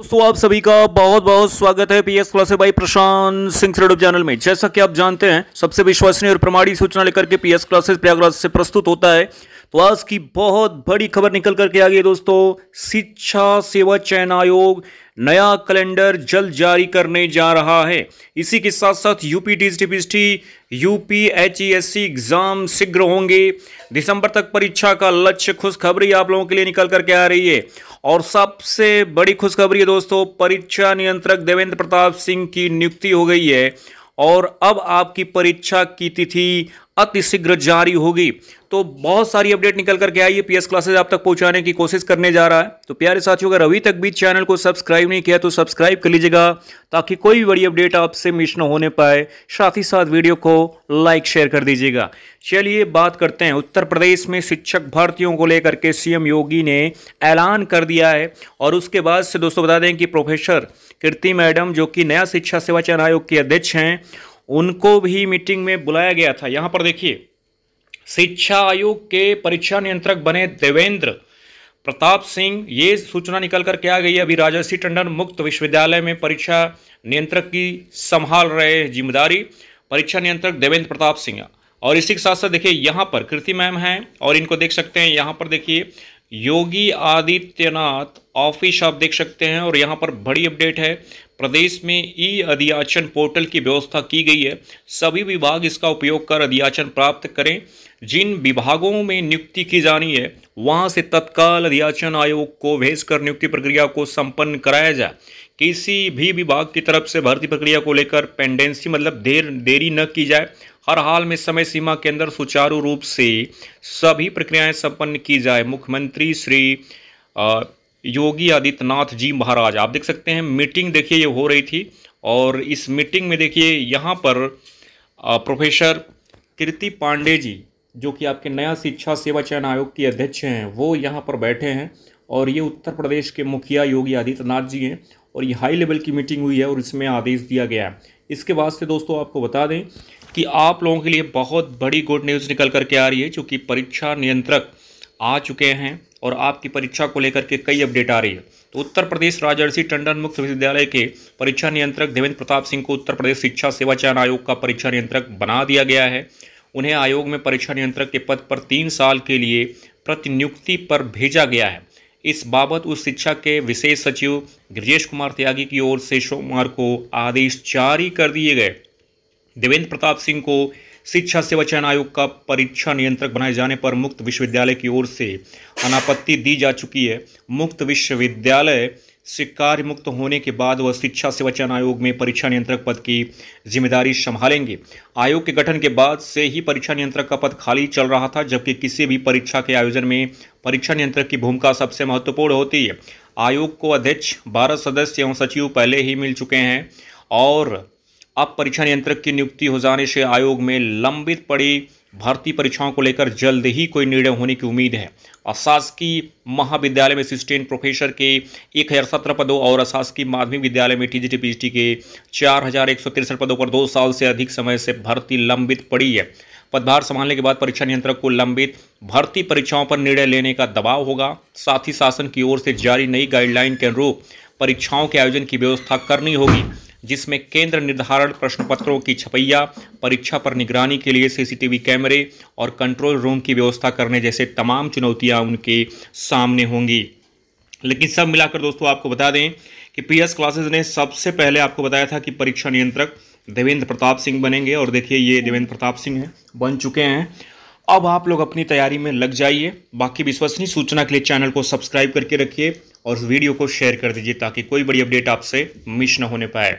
दोस्तों आप सभी का बहुत बहुत स्वागत है PS class by Prashant Singh YouTube channel में जैसा कि आप जानते हैं सबसे विश्वसनीय और प्रमाणी सूचना लेकर के पीएस क्लासेस प्रयागराज से प्रस्तुत होता है तो आज की बहुत बड़ी खबर निकल करके आ गई दोस्तों शिक्षा सेवा चयन आयोग नया कैलेंडर जल्द जारी करने जा रहा है इसी के साथ साथ UP T UP C exam शीघ्र होंगे दिसंबर तक परीक्षा का लक्ष्य खुशखबरी आप लोगों के लिए निकल करके आ रही है और सबसे बड़ी खुशखबरी है दोस्तों परीक्षा नियंत्रक देवेंद्र प्रताप सिंह की नियुक्ति हो गई है और अब आपकी परीक्षा की तिथि अतिशीघ्र जारी होगी तो बहुत सारी अपडेट निकल करके आई है पीएस क्लासेस आप तक पहुंचाने की कोशिश करने जा रहा है तो प्यारे साथियों अगर अभी तक भी चैनल को सब्सक्राइब नहीं किया तो सब्सक्राइब कर लीजिएगा ताकि कोई भी बड़ी अपडेट आपसे मिस न होने पाए साथ ही साथ वीडियो को लाइक शेयर कर दीजिएगा चलिए बात करते हैं उत्तर प्रदेश में शिक्षक भर्तियों को लेकर के सीएम योगी ने ऐलान कर दिया है और उसके बाद से दोस्तों बता दें कि प्रोफेसर कीर्ति मैडम जो कि नया शिक्षा सेवा चयन आयोग के अध्यक्ष हैं उनको भी मीटिंग में बुलाया गया था यहाँ पर देखिए शिक्षा आयोग के परीक्षा नियंत्रक बने देवेंद्र प्रताप सिंह ये सूचना निकल कर क्या गई अभी राजर्षि टंडन मुक्त विश्वविद्यालय में परीक्षा नियंत्रक की संभाल रहे जिम्मेदारी परीक्षा नियंत्रक देवेंद्र प्रताप सिंह और इसी के साथ साथ देखिए यहाँ पर कृति मैम हैं और इनको देख सकते हैं यहाँ पर देखिए योगी आदित्यनाथ ऑफिस आप देख सकते हैं और यहाँ पर बड़ी अपडेट है प्रदेश में ई अधियाचन पोर्टल की व्यवस्था की गई है सभी विभाग इसका उपयोग कर अधियाचन प्राप्त करें जिन विभागों में नियुक्ति की जानी है वहाँ से तत्काल अधियाचन आयोग को भेजकर नियुक्ति प्रक्रिया को संपन्न कराया जाए किसी भी विभाग की तरफ से भर्ती प्रक्रिया को लेकर पेंडेंसी मतलब देर देरी न की जाए हर हाल में समय सीमा के अंदर सुचारू रूप से सभी प्रक्रियाएं संपन्न की जाए मुख्यमंत्री श्री योगी आदित्यनाथ जी महाराज आप देख सकते हैं मीटिंग देखिए ये हो रही थी और इस मीटिंग में देखिए यहाँ पर प्रोफेसर कीर्ति पांडे जी जो कि आपके नया शिक्षा सेवा चयन आयोग के अध्यक्ष हैं वो यहाँ पर बैठे हैं और ये उत्तर प्रदेश के मुखिया योगी आदित्यनाथ जी हैं और ये हाई लेवल की मीटिंग हुई है और इसमें आदेश दिया गया है इसके बाद से दोस्तों आपको बता दें कि आप लोगों के लिए बहुत बड़ी गुड न्यूज़ निकल करके आ रही है चूंकि परीक्षा नियंत्रक आ चुके हैं और आपकी परीक्षा को लेकर के कई अपडेट आ रही है तो उत्तर प्रदेश राजर्षि टंडन मुक्त विश्वविद्यालय के परीक्षा नियंत्रक देवेंद्र प्रताप सिंह को उत्तर प्रदेश शिक्षा सेवा चयन आयोग का परीक्षा नियंत्रक बना दिया गया है उन्हें आयोग में परीक्षा नियंत्रक के पद पर तीन साल के लिए प्रतिनियुक्ति पर भेजा गया है इस बाबत उस शिक्षा के विशेष सचिव ब्रजेश कुमार त्यागी की ओर से सोमवार को आदेश जारी कर दिए गए देवेंद्र प्रताप सिंह को शिक्षा सेवा चयन आयोग का परीक्षा नियंत्रक बनाए जाने पर मुक्त विश्वविद्यालय की ओर से अनापत्ति दी जा चुकी है मुक्त विश्वविद्यालय से कार्य मुक्त होने के बाद वह शिक्षा सेवा चयन आयोग में परीक्षा नियंत्रक पद की जिम्मेदारी संभालेंगे आयोग के गठन के बाद से ही परीक्षा नियंत्रक का पद खाली चल रहा था जबकि किसी भी परीक्षा के आयोजन में परीक्षा नियंत्रक की भूमिका सबसे महत्वपूर्ण होती है आयोग को अध्यक्ष बारह सदस्य एवं सचिव पहले ही मिल चुके हैं और अब परीक्षा नियंत्रक की नियुक्ति हो जाने से आयोग में लंबित पड़ी भर्ती परीक्षाओं को लेकर जल्द ही कोई निर्णय होने की उम्मीद है अशासकीय महाविद्यालय में असिस्टेंट प्रोफेसर के एक हज़ार सत्रह पदों और अशासकीय माध्यमिक विद्यालय में जी टी के चार हज़ार एक सौ तिरसठ पदों पर दो साल से अधिक समय से भर्ती लंबित पड़ी है पदभार संभालने के बाद परीक्षा नियंत्रक को लंबित भर्ती परीक्षाओं पर निर्णय लेने का दबाव होगा साथ ही शासन की ओर से जारी नई गाइडलाइन के अनुरूप परीक्षाओं के आयोजन की व्यवस्था करनी होगी जिसमें केंद्र निर्धारण प्रश्न पत्रों की छपैया परीक्षा पर निगरानी के लिए सीसीटीवी कैमरे और कंट्रोल रूम की व्यवस्था करने जैसे तमाम चुनौतियां उनके सामने होंगी लेकिन सब मिलाकर दोस्तों आपको बता दें कि पीएस क्लासेस ने सबसे पहले आपको बताया था कि परीक्षा नियंत्रक देवेंद्र प्रताप सिंह बनेंगे और देखिए ये देवेंद्र प्रताप सिंह हैं बन चुके हैं अब आप लोग अपनी तैयारी में लग जाइए बाकी विश्वसनीय सूचना के लिए चैनल को सब्सक्राइब करके रखिए और वीडियो को शेयर कर दीजिए ताकि कोई बड़ी अपडेट आपसे मिस न होने पाए